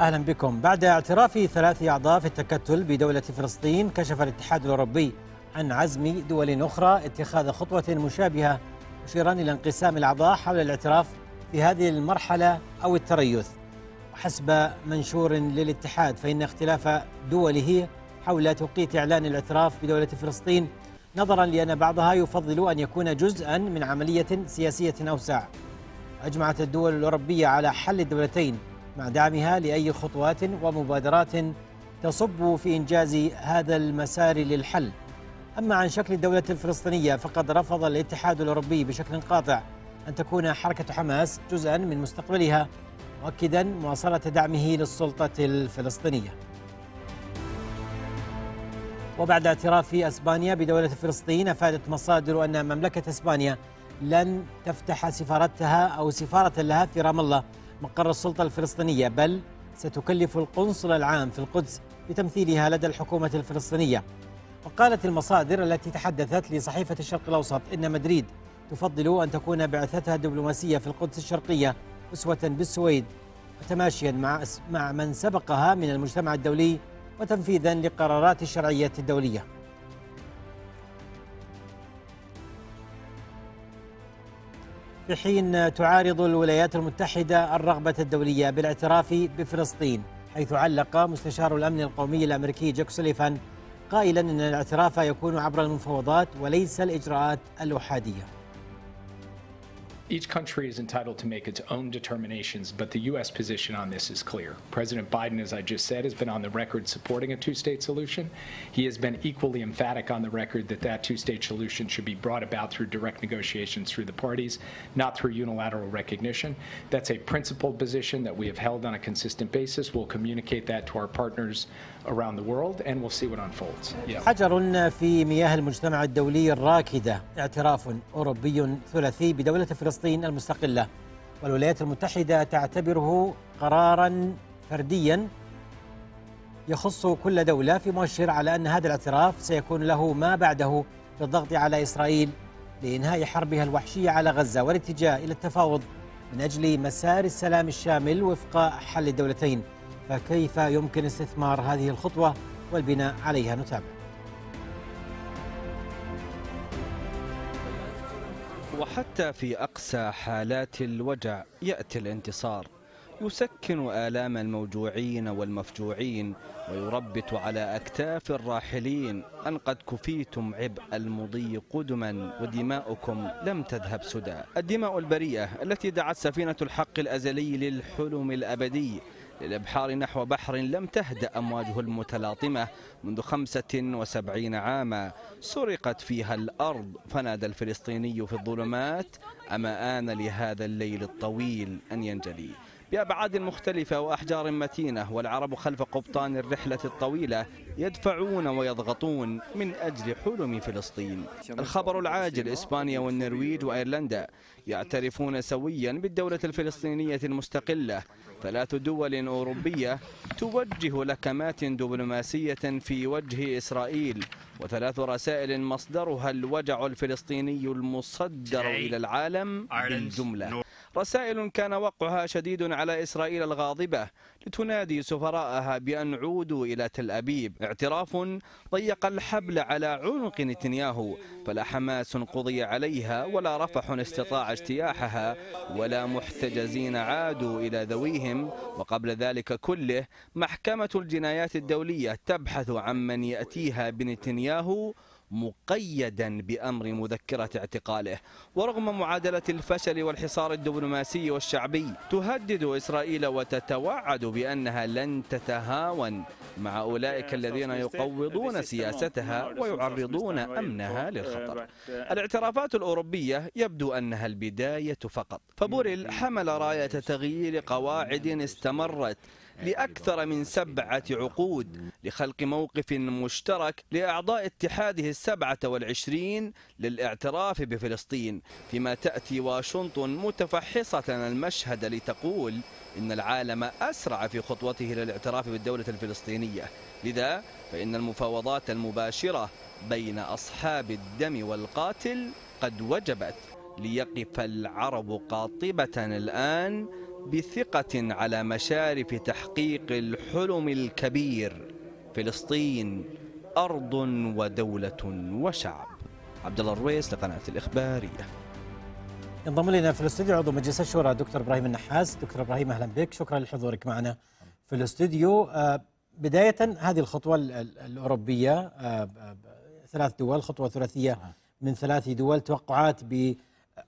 أهلا بكم بعد اعتراف ثلاث أعضاء في التكتل بدولة فلسطين كشف الاتحاد الأوروبي عن عزم دول أخرى اتخاذ خطوة مشابهة مشيرا إلى انقسام الأعضاء حول الاعتراف في هذه المرحلة أو التريث وحسب منشور للاتحاد فإن اختلاف دوله حول توقيت إعلان الاعتراف بدولة فلسطين نظرا لأن بعضها يفضل أن يكون جزءا من عملية سياسية أوسع أجمعت الدول الأوروبية على حل الدولتين مع دعمها لاي خطوات ومبادرات تصب في انجاز هذا المسار للحل. اما عن شكل الدوله الفلسطينيه فقد رفض الاتحاد الاوروبي بشكل قاطع ان تكون حركه حماس جزءا من مستقبلها مؤكدا مواصله دعمه للسلطه الفلسطينيه. وبعد اعتراف اسبانيا بدوله فلسطين افادت مصادر ان مملكه اسبانيا لن تفتح سفارتها او سفاره لها في رام الله مقر السلطة الفلسطينية بل ستكلف القنصل العام في القدس بتمثيلها لدى الحكومة الفلسطينية وقالت المصادر التي تحدثت لصحيفة الشرق الأوسط إن مدريد تفضل أن تكون بعثتها الدبلوماسية في القدس الشرقية أسوة بالسويد وتماشيا مع مع من سبقها من المجتمع الدولي وتنفيذا لقرارات الشرعية الدولية في حين تعارض الولايات المتحدة الرغبة الدولية بالاعتراف بفلسطين حيث علق مستشار الأمن القومي الأمريكي جاك سوليفان قائلا أن الاعتراف يكون عبر المفاوضات وليس الإجراءات الأحادية each country is entitled to make its own determinations, but the U.S. position on this is clear. President Biden, as I just said, has been on the record supporting a two state solution. He has been equally emphatic on the record that that two state solution should be brought about through direct negotiations through the parties, not through unilateral recognition. That's a principled position that we have held on a consistent basis. We'll communicate that to our partners around the world and we'll see what unfolds. Yeah. في مياه المجتمع الدولي اعتراف اوروبي فلسطين فلسطين المستقلة والولايات المتحدة تعتبره قرارا فرديا يخص كل دولة في مؤشر على أن هذا الاعتراف سيكون له ما بعده للضغط على إسرائيل لإنهاء حربها الوحشية على غزة والاتجاه إلى التفاوض من أجل مسار السلام الشامل وفق حل الدولتين فكيف يمكن استثمار هذه الخطوة والبناء عليها نتابع وحتى في أقسى حالات الوجع يأتي الانتصار يسكن آلام الموجوعين والمفجوعين ويربت على أكتاف الراحلين أن قد كفيتم عبء المضي قدما ودماؤكم لم تذهب سدى الدماء البريئة التي دعت سفينة الحق الأزلي للحلم الأبدي للأبحار نحو بحر لم تهدأ أمواجه المتلاطمة منذ 75 عاما سرقت فيها الأرض فنادى الفلسطيني في الظلمات أما آن لهذا الليل الطويل أن ينجلي بأبعاد مختلفة وأحجار متينة والعرب خلف قبطان الرحلة الطويلة يدفعون ويضغطون من أجل حلم فلسطين الخبر العاجل إسبانيا والنرويج وأيرلندا يعترفون سويا بالدولة الفلسطينية المستقلة ثلاث دول أوروبية توجه لكمات دبلوماسية في وجه إسرائيل وثلاث رسائل مصدرها الوجع الفلسطيني المصدر إلى العالم بالجملة رسائل كان وقعها شديد على إسرائيل الغاضبة لتنادي سفراءها بأن عودوا إلى تل أبيب اعتراف ضيق الحبل على عنق نتنياهو فلا حماس قضي عليها ولا رفح استطاع اجتياحها ولا محتجزين عادوا إلى ذويهم وقبل ذلك كله محكمة الجنايات الدولية تبحث عن من يأتيها بنتنياهو مقيدا بأمر مذكرة اعتقاله ورغم معادلة الفشل والحصار الدبلوماسي والشعبي تهدد إسرائيل وتتوعد بأنها لن تتهاون مع أولئك الذين يقوضون سياستها ويعرضون أمنها uh, للخطر uh, الاعترافات الأوروبية يبدو أنها البداية فقط فبوريل mm-hmm. حمل راية تغيير قواعد استمرت لأكثر من سبعة عقود لخلق موقف مشترك لأعضاء اتحاده السبعة والعشرين للاعتراف بفلسطين فيما تأتي واشنطن متفحصة المشهد لتقول إن العالم أسرع في خطوته للاعتراف بالدولة الفلسطينية لذا فإن المفاوضات المباشرة بين أصحاب الدم والقاتل قد وجبت ليقف العرب قاطبة الآن بثقة على مشارف تحقيق الحلم الكبير فلسطين أرض ودولة وشعب عبد الله الرويس لقناة الإخبارية ينضم لنا في الاستوديو عضو مجلس الشورى دكتور ابراهيم النحاس دكتور ابراهيم اهلا بك شكرا لحضورك معنا في الاستوديو آه، بدايه هذه الخطوه الاوروبيه آه، آه، ثلاث دول خطوه ثلاثيه من ثلاث دول توقعات ب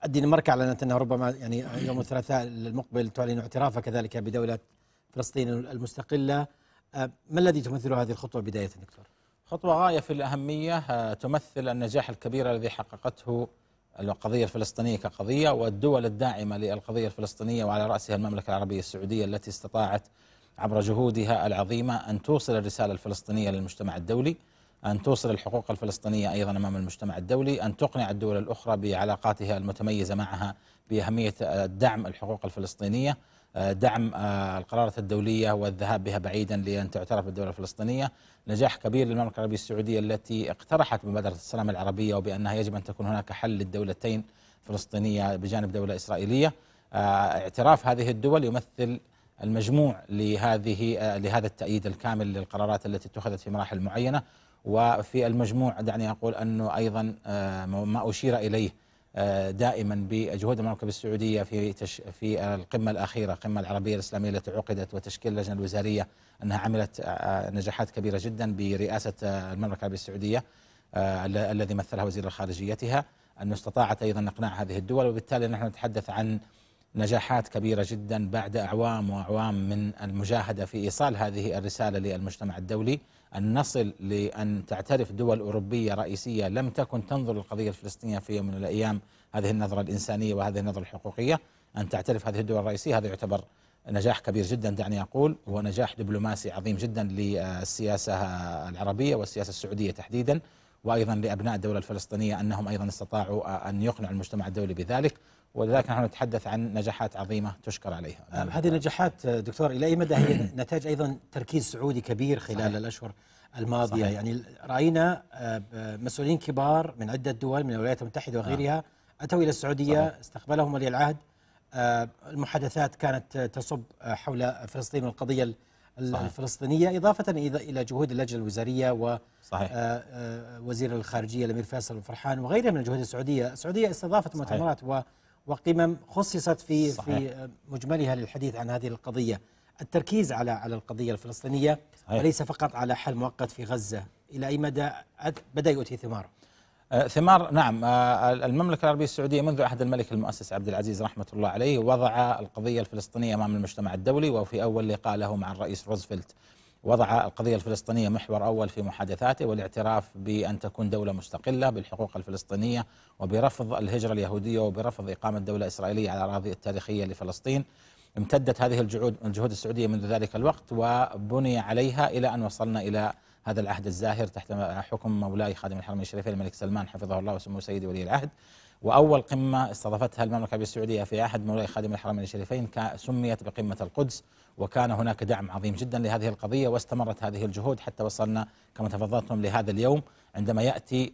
الدنمارك أعلنت أنها ربما يعني يوم الثلاثاء المقبل تعلن اعترافها كذلك بدولة فلسطين المستقلة أه، ما الذي تمثله هذه الخطوة بداية دكتور؟ خطوة غاية في الأهمية أه، تمثل النجاح الكبير الذي حققته القضية الفلسطينية كقضية والدول الداعمة للقضية الفلسطينية وعلى رأسها المملكة العربية السعودية التي استطاعت عبر جهودها العظيمة أن توصل الرسالة الفلسطينية للمجتمع الدولي أن توصل الحقوق الفلسطينية أيضا أمام المجتمع الدولي أن تقنع الدول الأخرى بعلاقاتها المتميزة معها بأهمية آه، دعم الحقوق الفلسطينية آه، دعم آه، القرارات الدولية والذهاب بها بعيدا لأن تعترف بالدولة الفلسطينية نجاح كبير للمملكة العربية السعودية التي اقترحت مبادرة السلام العربية وبأنها يجب أن تكون هناك حل للدولتين فلسطينية بجانب دولة إسرائيلية اعتراف هذه الدول يمثل المجموع لهذه لهذا التأييد الكامل للقرارات التي اتخذت في مراحل معينة وفي المجموع دعني أقول أنه أيضا آه، ما أشير إليه آه، دائما بجهود المملكة السعودية في تش في القمة الأخيرة القمة العربية الإسلامية التي عقدت وتشكيل اللجنة الوزارية أنها عملت آه، نجاحات كبيرة جدا برئاسة المملكة العربية السعودية الذي مثلها وزير خارجيتها أن استطاعت أيضا إقناع هذه الدول وبالتالي نحن نتحدث عن نجاحات كبيرة جدا بعد أعوام وأعوام من المجاهدة في إيصال هذه الرسالة للمجتمع الدولي أن نصل لأن تعترف دول أوروبية رئيسية لم تكن تنظر للقضية الفلسطينية في يوم من الأيام هذه النظرة الإنسانية وهذه النظرة الحقوقية أن تعترف هذه الدول الرئيسية هذا يعتبر نجاح كبير جدا دعني أقول هو نجاح دبلوماسي عظيم جدا للسياسة العربية والسياسة السعودية تحديدا وأيضا لأبناء الدولة الفلسطينية أنهم أيضا استطاعوا أن يقنعوا المجتمع الدولي بذلك ولذلك نحن نتحدث عن نجاحات عظيمة تشكر عليها آه، هذه النجاحات آه، دكتور إلى أي مدى هي نتاج أيضا تركيز سعودي كبير خلال صحيح. الأشهر الماضية صحيح. يعني رأينا آه، مسؤولين كبار من عدة دول من الولايات المتحدة وغيرها آه. أتوا إلى السعودية صحيح. استقبلهم ولي العهد المحادثات كانت تصب حول فلسطين والقضية الفلسطينية صحيح. إضافة إلى جهود اللجنة الوزارية و صحيح. وزير الخارجية الأمير فيصل الفرحان وغيرها من الجهود السعودية السعودية استضافت مؤتمرات و وقمم خصصت في صحيح. في مجملها للحديث عن هذه القضيه التركيز على على القضيه الفلسطينيه صحيح. وليس فقط على حل مؤقت في غزه الى اي مدى بدا يؤتي ثمار أه، ثمار نعم أه، المملكة العربية السعودية منذ عهد الملك المؤسس عبد العزيز رحمة الله عليه وضع القضية الفلسطينية أمام المجتمع الدولي وفي أول لقاء له مع الرئيس روزفلت وضع القضية الفلسطينية محور أول في محادثاته والاعتراف بأن تكون دولة مستقلة بالحقوق الفلسطينية وبرفض الهجرة اليهودية وبرفض إقامة دولة إسرائيلية على الأراضي التاريخية لفلسطين امتدت هذه الجهود الجهود السعودية منذ ذلك الوقت وبني عليها إلى أن وصلنا إلى هذا العهد الزاهر تحت حكم مولاي خادم الحرمين الشريفين الملك سلمان حفظه الله وسمو سيدي ولي العهد واول قمه استضافتها المملكه العربيه السعوديه في عهد مولاي خادم الحرمين الشريفين سميت بقمه القدس وكان هناك دعم عظيم جدا لهذه القضية واستمرت هذه الجهود حتى وصلنا كما تفضلتم لهذا اليوم عندما يأتي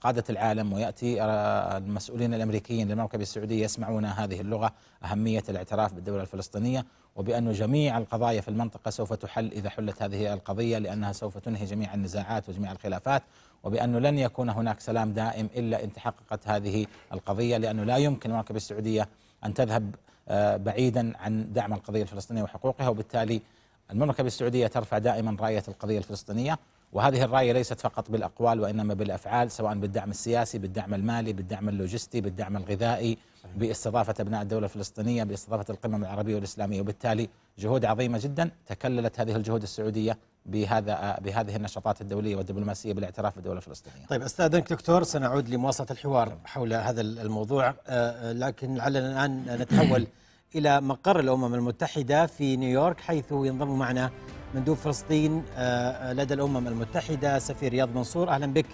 قادة العالم ويأتي آه، المسؤولين الأمريكيين للمركبة السعودية يسمعون هذه اللغة أهمية الاعتراف بالدولة الفلسطينية وبأن جميع القضايا في المنطقة سوف تحل إذا حلت هذه القضية لأنها سوف تنهي جميع النزاعات وجميع الخلافات وبأنه لن يكون هناك سلام دائم إلا إن تحققت هذه القضية لأنه لا يمكن المملكة السعودية أن تذهب آه، بعيدا عن دعم القضيه الفلسطينيه وحقوقها وبالتالي المملكه السعوديه ترفع دائما رايه القضيه الفلسطينيه وهذه الرايه ليست فقط بالاقوال وانما بالافعال سواء بالدعم السياسي بالدعم المالي بالدعم اللوجستي بالدعم الغذائي باستضافة أبناء الدولة الفلسطينية باستضافة القمم العربية والإسلامية وبالتالي جهود عظيمة جدا تكللت هذه الجهود السعودية بهذا بهذه النشاطات الدولية والدبلوماسية بالاعتراف بالدولة الفلسطينية طيب أستاذنك دكتور سنعود لمواصلة الحوار حول هذا الموضوع آه، آه، لكن لعلنا الآن نتحول إلى مقر الأمم المتحدة في نيويورك حيث ينضم معنا مندوب فلسطين آه، لدى الأمم المتحدة سفير رياض منصور أهلا بك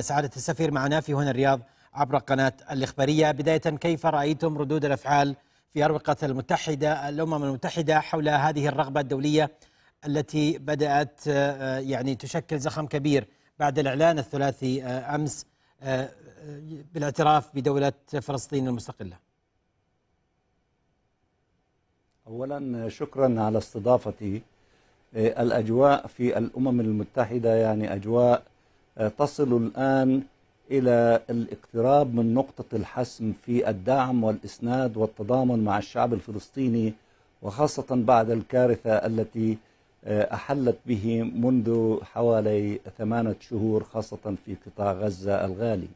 سعادة السفير معنا في هنا الرياض عبر قناة الإخبارية بداية كيف رأيتم ردود الأفعال في أروقة المتحدة الأمم المتحدة حول هذه الرغبة الدولية التي بدأت آه، آه، يعني تشكل زخم كبير بعد الإعلان الثلاثي آه، أمس بالاعتراف بدولة فلسطين المستقلة أولا شكرا على استضافتي الأجواء في الأمم المتحدة يعني أجواء تصل الآن إلى الاقتراب من نقطة الحسم في الدعم والإسناد والتضامن مع الشعب الفلسطيني وخاصة بعد الكارثة التي آه، أحلت به منذ حوالي ثمانه شهور خاصة في قطاع غزة الغالي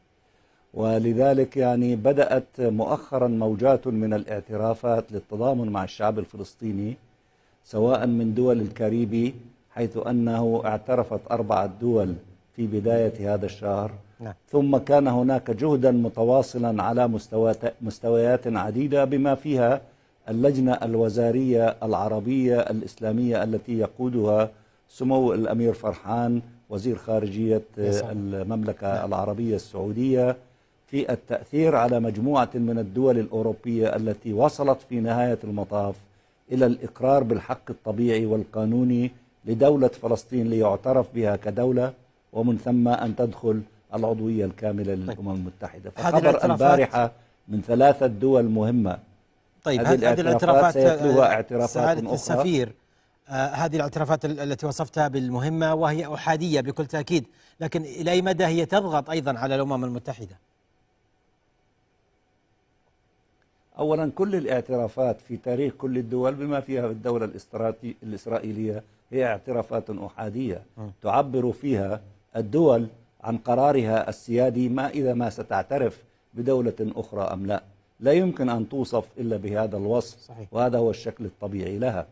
ولذلك يعني بدأت مؤخرا موجات من الاعترافات للتضامن مع الشعب الفلسطيني سواء من دول الكاريبي حيث أنه اعترفت أربعة دول في بداية هذا الشهر نعم. ثم كان هناك جهدا متواصلا على مستوى مستويات عديدة بما فيها اللجنة الوزارية العربية الإسلامية التي يقودها سمو الأمير فرحان وزير خارجية المملكة نعم. العربية السعودية في التأثير على مجموعة من الدول الأوروبية التي وصلت في نهاية المطاف إلى الإقرار بالحق الطبيعي والقانوني لدولة فلسطين ليعترف بها كدولة ومن ثم أن تدخل العضوية الكاملة للأمم طيب. المتحدة فخبر البارحة من ثلاثة دول مهمة طيب هذه الاعترافات سيتلوها آه، اعترافات أخرى السفير آه، هذه الاعترافات التي وصفتها بالمهمة وهي أحادية بكل تأكيد لكن إلى أي مدى هي تضغط أيضا على الأمم المتحدة أولا كل الاعترافات في تاريخ كل الدول بما فيها الدولة الإسرائيلية هي اعترافات أحادية تعبر فيها الدول عن قرارها السيادي ما إذا ما ستعترف بدولة أخرى أم لا لا يمكن أن توصف إلا بهذا الوصف صحيح. وهذا هو الشكل الطبيعي لها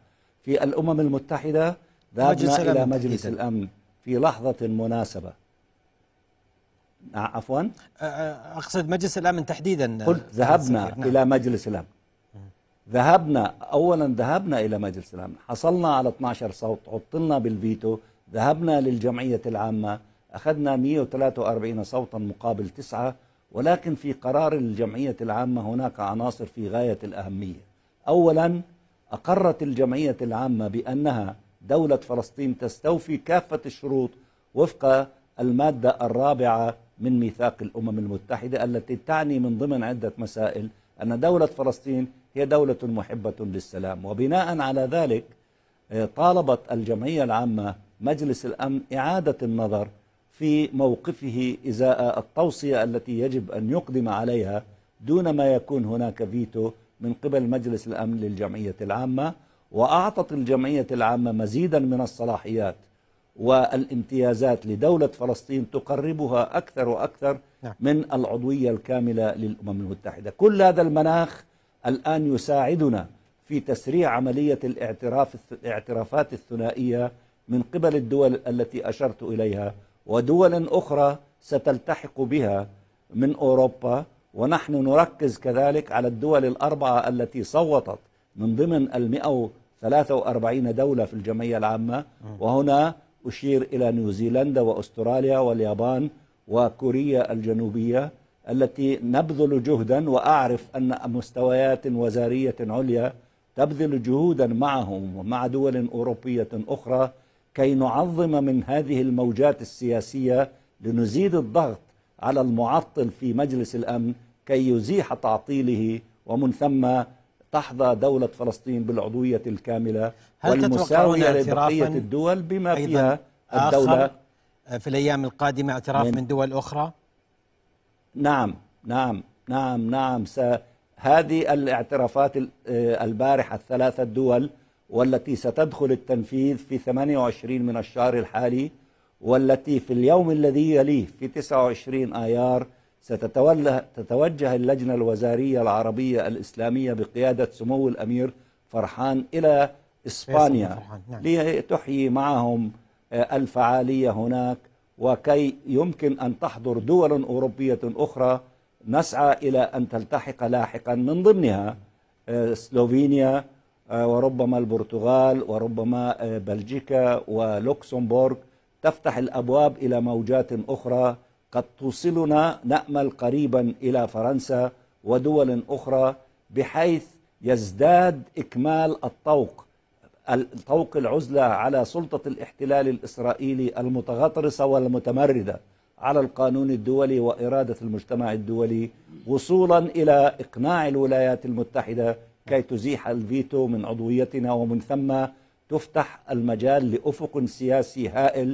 في الأمم المتحدة ذهبنا مجلس إلى مجلس تحديثاً. الأمن في لحظة مناسبة نعم، عفوا أقصد مجلس الأمن تحديدا آه، قلت ذهبنا نعم. إلى مجلس الأمن ذهبنا أولا ذهبنا إلى مجلس الأمن حصلنا على 12 صوت عطلنا بالفيتو ذهبنا للجمعية العامة أخذنا 143 صوتا مقابل تسعة ولكن في قرار الجمعية العامة هناك عناصر في غاية الأهمية أولا أقرت الجمعية العامة بأنها دولة فلسطين تستوفي كافة الشروط وفق المادة الرابعة من ميثاق الأمم المتحدة التي تعني من ضمن عدة مسائل أن دولة فلسطين هي دولة محبة للسلام وبناء على ذلك آه، طالبت الجمعية العامة مجلس الأمن إعادة النظر في موقفه إزاء التوصية التي يجب أن يقدم عليها دون ما يكون هناك فيتو من قبل مجلس الأمن للجمعية العامة وأعطت الجمعية العامة مزيدا من الصلاحيات والامتيازات لدولة فلسطين تقربها أكثر وأكثر نعم. من العضوية الكاملة للأمم المتحدة كل هذا المناخ الآن يساعدنا في تسريع عملية الاعتراف الاعترافات الثنائية من قبل الدول التي أشرت إليها ودول أخرى ستلتحق بها من أوروبا ونحن نركز كذلك على الدول الأربعة التي صوتت من ضمن المئة وأربعين دولة في الجمعية العامة وهنا أشير إلى نيوزيلندا وأستراليا واليابان وكوريا الجنوبية التي نبذل جهدا وأعرف أن مستويات وزارية عليا تبذل جهودا معهم ومع دول أوروبية أخرى كي نعظم من هذه الموجات السياسية لنزيد الضغط على المعطل في مجلس الأمن كي يزيح تعطيله ومن ثم تحظى دولة فلسطين بالعضوية الكاملة والمساوية لبقية الدول بما فيها الدولة آه، في الأيام القادمة اعتراف من, من دول أخرى نعم نعم نعم نعم هذه الاعترافات آه، البارحة الثلاثة الدول والتي ستدخل التنفيذ في 28 من الشهر الحالي والتي في اليوم الذي يليه في 29 آيار ستتولى تتوجه اللجنة الوزارية العربية الإسلامية بقيادة سمو الأمير فرحان إلى إسبانيا نعم. لتحيي معهم آه، الفعالية هناك وكي يمكن أن تحضر دول أوروبية أخرى نسعى إلى أن تلتحق لاحقا من ضمنها آه، سلوفينيا آه، وربما البرتغال وربما آه، بلجيكا ولوكسمبورغ تفتح الابواب الى موجات اخرى قد توصلنا نامل قريبا الى فرنسا ودول اخرى بحيث يزداد اكمال الطوق طوق العزله على سلطه الاحتلال الاسرائيلي المتغطرسه والمتمرده على القانون الدولي واراده المجتمع الدولي وصولا الى اقناع الولايات المتحده كي تزيح الفيتو من عضويتنا ومن ثم تفتح المجال لأفق سياسي هائل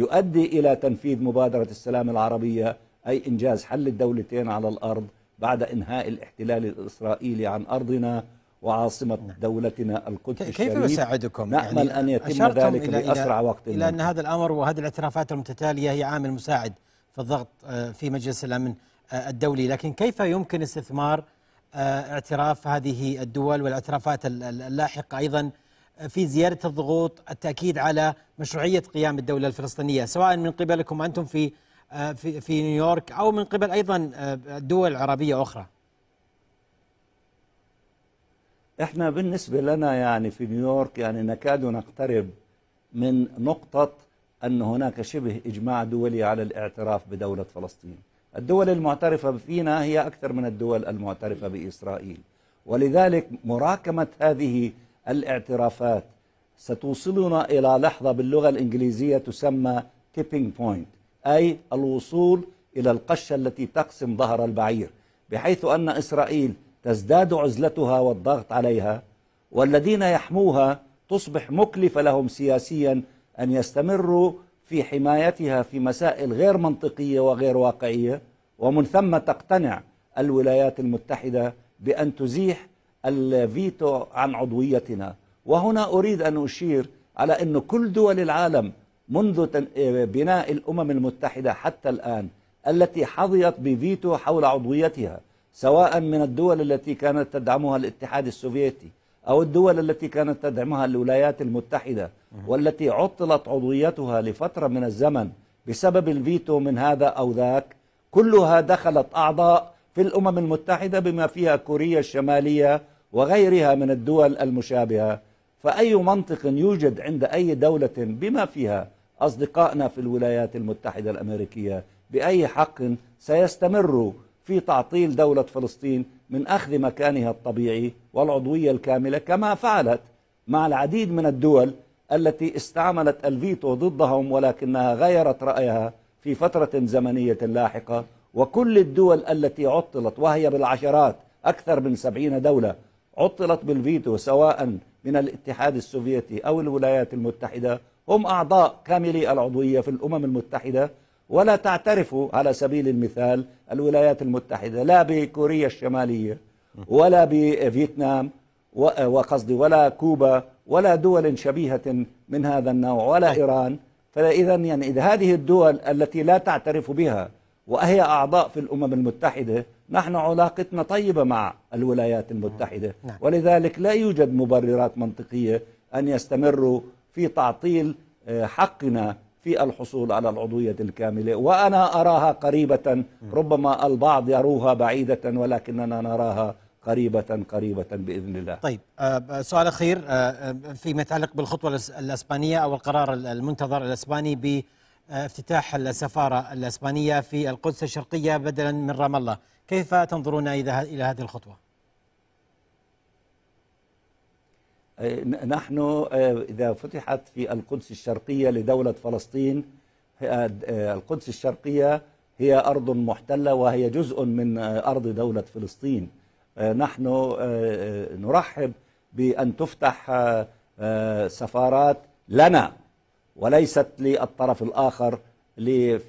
يؤدي إلى تنفيذ مبادرة السلام العربية أي إنجاز حل الدولتين على الأرض بعد إنهاء الاحتلال الإسرائيلي عن أرضنا وعاصمة نعم. دولتنا القدس كيف الشريف كيف يساعدكم؟ يعني نأمل يعني أن يتم ذلك إلى بأسرع وقت إلى أن هذا الأمر وهذه الاعترافات المتتالية هي عامل مساعد في الضغط آه، في مجلس الأمن آه، الدولي لكن كيف يمكن استثمار آه، اعتراف هذه الدول والاعترافات اللاحقة أيضا آه، في زيادة الضغوط التأكيد على مشروعية قيام الدولة الفلسطينية سواء من قبلكم أنتم في آه، في في نيويورك أو من قبل أيضا دول عربية أخرى احنا بالنسبة لنا يعني في نيويورك يعني نكاد نقترب من نقطة أن هناك شبه إجماع دولي على الاعتراف بدولة فلسطين الدول المعترفة فينا هي أكثر من الدول المعترفة بإسرائيل ولذلك مراكمة هذه الاعترافات ستوصلنا إلى لحظة باللغة الإنجليزية تسمى tipping point أي الوصول إلى القشة التي تقسم ظهر البعير بحيث أن إسرائيل تزداد عزلتها والضغط عليها والذين يحموها تصبح مكلفة لهم سياسيا أن يستمروا في حمايتها في مسائل غير منطقية وغير واقعية ومن ثم تقتنع الولايات المتحدة بأن تزيح الفيتو عن عضويتنا وهنا أريد أن أشير على أن كل دول العالم منذ آه، بناء الأمم المتحدة حتى الآن التي حظيت بفيتو حول عضويتها سواء من الدول التي كانت تدعمها الاتحاد السوفيتي أو الدول التي كانت تدعمها الولايات المتحدة والتي عطلت عضويتها لفترة من الزمن بسبب الفيتو من هذا أو ذاك كلها دخلت أعضاء في الأمم المتحدة بما فيها كوريا الشمالية وغيرها من الدول المشابهة فأي منطق يوجد عند أي دولة بما فيها أصدقائنا في الولايات المتحدة الأمريكية بأي حق سيستمر في تعطيل دولة فلسطين من أخذ مكانها الطبيعي والعضوية الكاملة كما فعلت مع العديد من الدول التي استعملت الفيتو ضدهم ولكنها غيرت رأيها في فترة زمنية لاحقة وكل الدول التي عطلت وهي بالعشرات أكثر من سبعين دولة عطلت بالفيتو سواء من الاتحاد السوفيتي أو الولايات المتحدة هم أعضاء كاملي العضوية في الأمم المتحدة ولا تعترف على سبيل المثال الولايات المتحدة لا بكوريا الشمالية ولا بفيتنام وقصدي ولا كوبا ولا دول شبيهة من هذا النوع ولا إيران فإذا يعني إذا هذه الدول التي لا تعترف بها وهي أعضاء في الأمم المتحدة نحن علاقتنا طيبة مع الولايات المتحدة نعم. نعم. ولذلك لا يوجد مبررات منطقية أن يستمروا في تعطيل آه، حقنا في الحصول على العضوية الكاملة وأنا أراها قريبة ربما البعض يروها بعيدة ولكننا نراها قريبة قريبة بإذن الله طيب آه، آه، سؤال أخير آه، فيما يتعلق بالخطوة الأسبانية أو القرار المنتظر الأسباني بافتتاح السفارة الأسبانية في القدس الشرقية بدلا من رام الله كيف تنظرون إلى هذه الخطوة؟ نحن إذا فتحت في القدس الشرقية لدولة فلسطين القدس الشرقية هي أرض محتلة وهي جزء من أرض دولة فلسطين آه، نحن آه، آه، نرحب بأن تفتح سفارات لنا وليست للطرف الآخر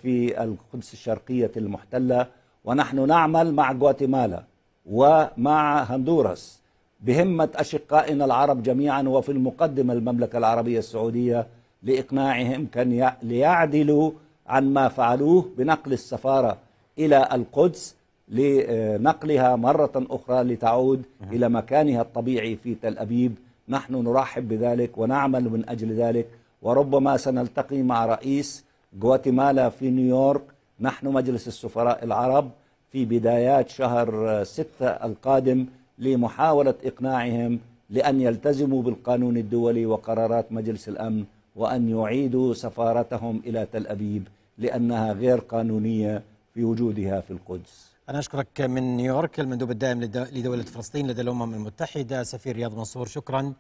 في القدس الشرقية المحتلة ونحن نعمل مع غواتيمالا ومع هندوراس بهمة أشقائنا العرب جميعا وفي المقدمة المملكة العربية السعودية لإقناعهم كان ليعدلوا عن ما فعلوه بنقل السفارة إلى القدس لنقلها مرة أخرى لتعود إلى مكانها الطبيعي في تل أبيب نحن نرحب بذلك ونعمل من أجل ذلك وربما سنلتقي مع رئيس غواتيمالا في نيويورك نحن مجلس السفراء العرب في بدايات شهر ستة القادم لمحاولة إقناعهم لأن يلتزموا بالقانون الدولي وقرارات مجلس الأمن وأن يعيدوا سفارتهم إلى تل أبيب لأنها غير قانونية في وجودها في القدس أنا أشكرك من نيويورك المندوب الدائم لدولة فلسطين لدى الأمم المتحدة سفير رياض منصور شكرا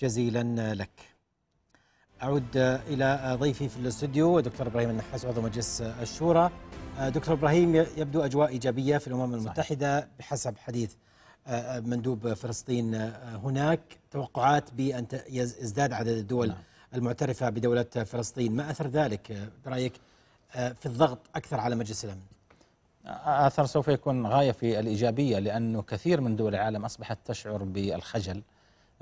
جزيلا لك أعود إلى ضيفي في الاستوديو دكتور إبراهيم النحاس عضو مجلس الشورى دكتور إبراهيم يبدو أجواء إيجابية في الأمم المتحدة صحيح. بحسب حديث آه، مندوب فلسطين آه، هناك توقعات بأن يزداد عدد الدول نعم. المعترفة بدولة فلسطين ما أثر ذلك برأيك آه، في الضغط أكثر على مجلس الأمن اثر سوف يكون غايه في الايجابيه لانه كثير من دول العالم اصبحت تشعر بالخجل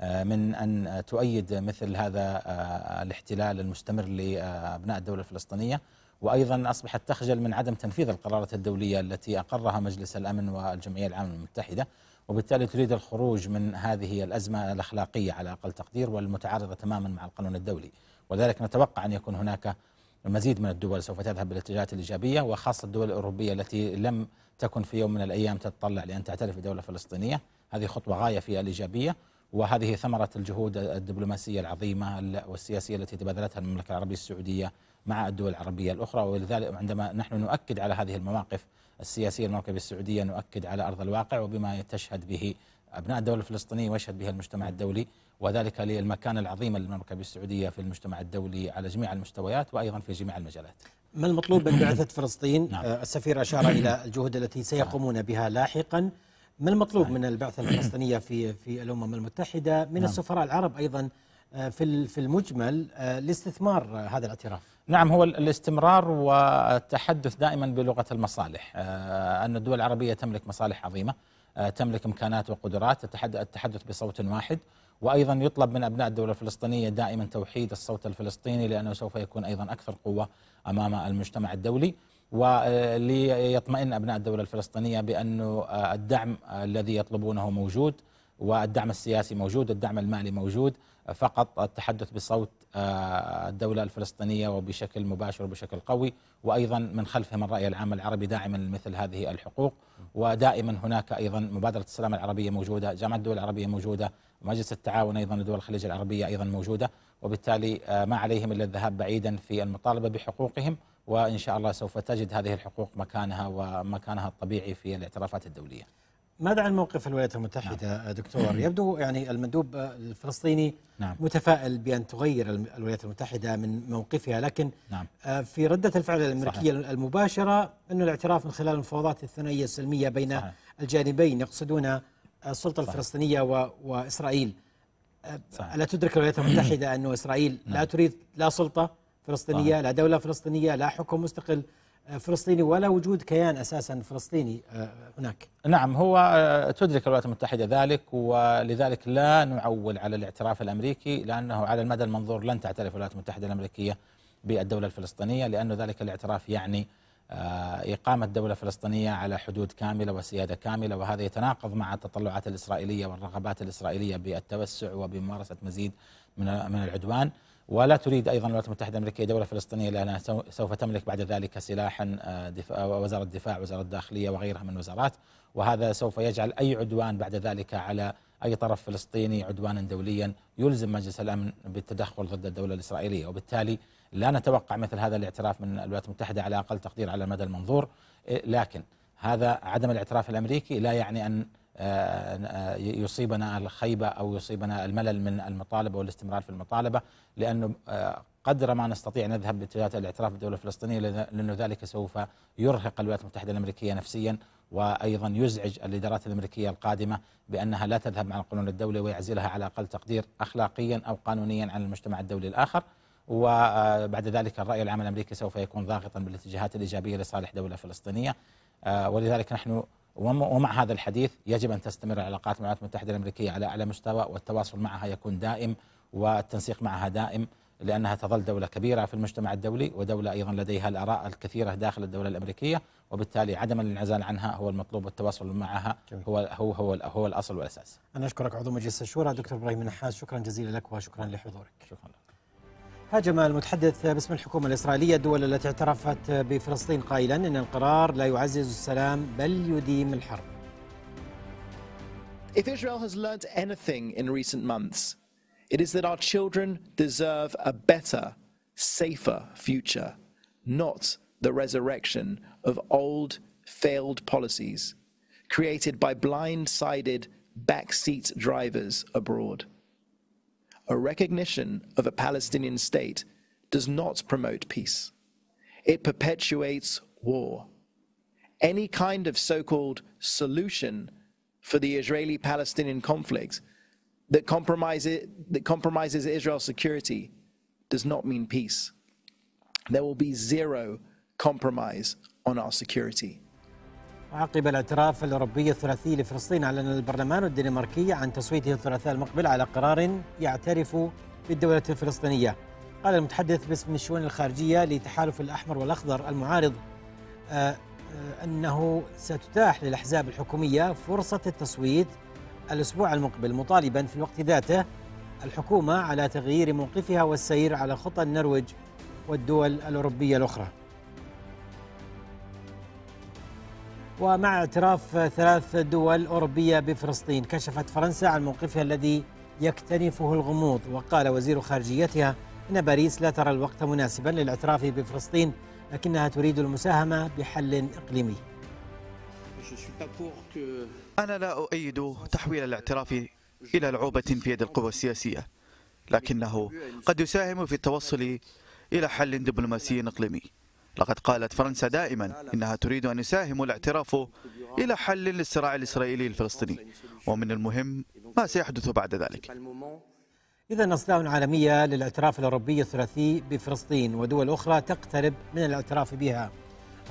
آه، من ان تؤيد مثل هذا آه، الاحتلال المستمر لابناء الدوله الفلسطينيه وايضا اصبحت تخجل من عدم تنفيذ القرارات الدوليه التي اقرها مجلس الامن والجمعيه العامه المتحده وبالتالي تريد الخروج من هذه الازمه الاخلاقيه على اقل تقدير والمتعارضه تماما مع القانون الدولي ولذلك نتوقع ان يكون هناك المزيد من الدول سوف تذهب بالاتجاهات الإيجابية وخاصة الدول الأوروبية التي لم تكن في يوم من الأيام تتطلع لأن تعترف بدولة فلسطينية هذه خطوة غاية في الإيجابية وهذه ثمرة الجهود الدبلوماسية العظيمة والسياسية التي تبادلتها المملكة العربية السعودية مع الدول العربية الأخرى ولذلك عندما نحن نؤكد على هذه المواقف السياسية المواقف السعودية نؤكد على أرض الواقع وبما تشهد به أبناء الدولة الفلسطينية ويشهد بها المجتمع الدولي وذلك للمكان العظيم للمملكة السعودية في المجتمع الدولي على جميع المستويات وأيضا في جميع المجالات ما المطلوب من بعثة فلسطين؟ نعم. آه، السفير أشار إلى الجهود التي سيقومون بها لاحقا ما المطلوب من البعثة الفلسطينية في في الأمم المتحدة من نعم. السفراء العرب أيضا آه، في في المجمل آه، لاستثمار هذا الاعتراف نعم هو الاستمرار والتحدث دائما بلغة المصالح أن الدول العربية تملك مصالح عظيمة آه، تملك امكانات وقدرات التحدث بصوت واحد وايضا يطلب من ابناء الدوله الفلسطينيه دائما توحيد الصوت الفلسطيني لانه سوف يكون ايضا اكثر قوه امام المجتمع الدولي وليطمئن ابناء الدوله الفلسطينيه بأن آه، الدعم الذي يطلبونه موجود والدعم السياسي موجود والدعم المالي موجود فقط التحدث بصوت آه، الدولة الفلسطينية وبشكل مباشر وبشكل قوي وأيضا من خلفهم الرأي العام العربي داعما لمثل هذه الحقوق ودائما هناك أيضا مبادرة السلام العربية موجودة جامعة الدول العربية موجودة مجلس التعاون أيضا لدول الخليج العربية أيضا موجودة وبالتالي آه، ما عليهم إلا الذهاب بعيدا في المطالبة بحقوقهم وإن شاء الله سوف تجد هذه الحقوق مكانها ومكانها الطبيعي في الاعترافات الدولية ماذا عن موقف الولايات المتحدة نعم. دكتور؟ يبدو يعني المندوب الفلسطيني نعم. متفائل بأن تغير الولايات المتحدة من موقفها لكن نعم. آه، في ردة الفعل الأمريكية صحيح. المباشرة أن الاعتراف من خلال المفاوضات الثنائية السلمية بين صحيح. الجانبين يقصدون السلطة صحيح. الفلسطينية و... وإسرائيل آه، ألا تدرك الولايات المتحدة أن إسرائيل نعم. لا تريد لا سلطة فلسطينية صحيح. لا دولة فلسطينية لا حكم مستقل فلسطيني ولا وجود كيان اساسا فلسطيني آه، هناك. نعم هو آه، تدرك الولايات المتحده ذلك ولذلك لا نعول على الاعتراف الامريكي لانه على المدى المنظور لن تعترف الولايات المتحده الامريكيه بالدوله الفلسطينيه لأن ذلك الاعتراف يعني آه، إقامة دولة فلسطينية على حدود كاملة وسيادة كاملة وهذا يتناقض مع التطلعات الإسرائيلية والرغبات الإسرائيلية بالتوسع وبممارسة مزيد من العدوان ولا تريد ايضا الولايات المتحده الامريكيه دوله فلسطينيه لانها سوف تملك بعد ذلك سلاحا آه، دفاع آه، وزاره الدفاع وزاره الداخليه وغيرها من الوزارات وهذا سوف يجعل اي عدوان بعد ذلك على اي طرف فلسطيني عدوانا دوليا يلزم مجلس الامن بالتدخل ضد الدوله الاسرائيليه وبالتالي لا نتوقع مثل هذا الاعتراف من الولايات المتحده على اقل تقدير على المدى المنظور إيه، لكن هذا عدم الاعتراف الامريكي لا يعني ان آه، آه، يصيبنا الخيبة أو يصيبنا الملل من المطالبة والاستمرار في المطالبة لأنه آه، قدر ما نستطيع نذهب باتجاه الاعتراف بالدولة الفلسطينية لأنه ذلك سوف يرهق الولايات المتحدة الأمريكية نفسيا وأيضا يزعج الإدارات الأمريكية القادمة بأنها لا تذهب مع القانون الدولي ويعزلها على أقل تقدير أخلاقيا أو قانونيا عن المجتمع الدولي الآخر وبعد ذلك الرأي العام الأمريكي سوف يكون ضاغطا بالاتجاهات الإيجابية لصالح دولة فلسطينية ولذلك نحن ومع هذا الحديث يجب أن تستمر العلاقات مع الولايات المتحدة الأمريكية على أعلى مستوى والتواصل معها يكون دائم والتنسيق معها دائم لأنها تظل دولة كبيرة في المجتمع الدولي ودولة أيضا لديها الآراء الكثيرة داخل الدولة الأمريكية وبالتالي عدم الانعزال عنها هو المطلوب والتواصل معها هو هو هو, هو الأصل والأساس. أنا أشكرك عضو مجلس الشورى دكتور إبراهيم النحاس شكرا جزيلا لك وشكرا لحضورك. شكرا لك. هاجم المتحدث باسم الحكومة الإسرائيلية الدول التي اعترفت بفلسطين قائلا إن القرار لا يعزز السلام بل يديم الحرب If Israel has learnt anything in recent months, it is that our children deserve a better, safer future, not the resurrection of old, failed policies created by blind-sided backseat drivers abroad. a recognition of a Palestinian state does not promote peace. It perpetuates war. Any kind of so called solution for the Israeli Palestinian conflict that, compromise it, that compromises Israel's security does not mean peace. There will be zero compromise on our security. عقب الاعتراف الاوروبي الثلاثي لفلسطين اعلن البرلمان الدنماركي عن تصويته الثلاثاء المقبل على قرار يعترف بالدوله الفلسطينيه. قال المتحدث باسم الشؤون الخارجيه لتحالف الاحمر والاخضر المعارض آه، آه، انه ستتاح للاحزاب الحكوميه فرصه التصويت الاسبوع المقبل مطالبا في الوقت ذاته الحكومه على تغيير موقفها والسير على خطى النرويج والدول الاوروبيه الاخرى. ومع اعتراف ثلاث دول أوروبية بفلسطين كشفت فرنسا عن موقفها الذي يكتنفه الغموض وقال وزير خارجيتها إن باريس لا ترى الوقت مناسبا للاعتراف بفلسطين لكنها تريد المساهمة بحل إقليمي أنا لا أؤيد تحويل الاعتراف إلى لعوبة في يد القوى السياسية لكنه قد يساهم في التوصل إلى حل دبلوماسي إقليمي لقد قالت فرنسا دائما إنها تريد أن يساهم الاعتراف إلى حل للصراع الإسرائيلي الفلسطيني ومن المهم ما سيحدث بعد ذلك إذا أصداء عالمية للاعتراف الأوروبي الثلاثي بفلسطين ودول أخرى تقترب من الاعتراف بها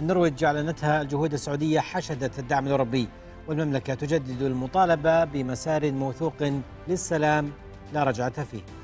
النرويج أعلنتها الجهود السعودية حشدت الدعم الأوروبي والمملكة تجدد المطالبة بمسار موثوق للسلام لا رجعة فيه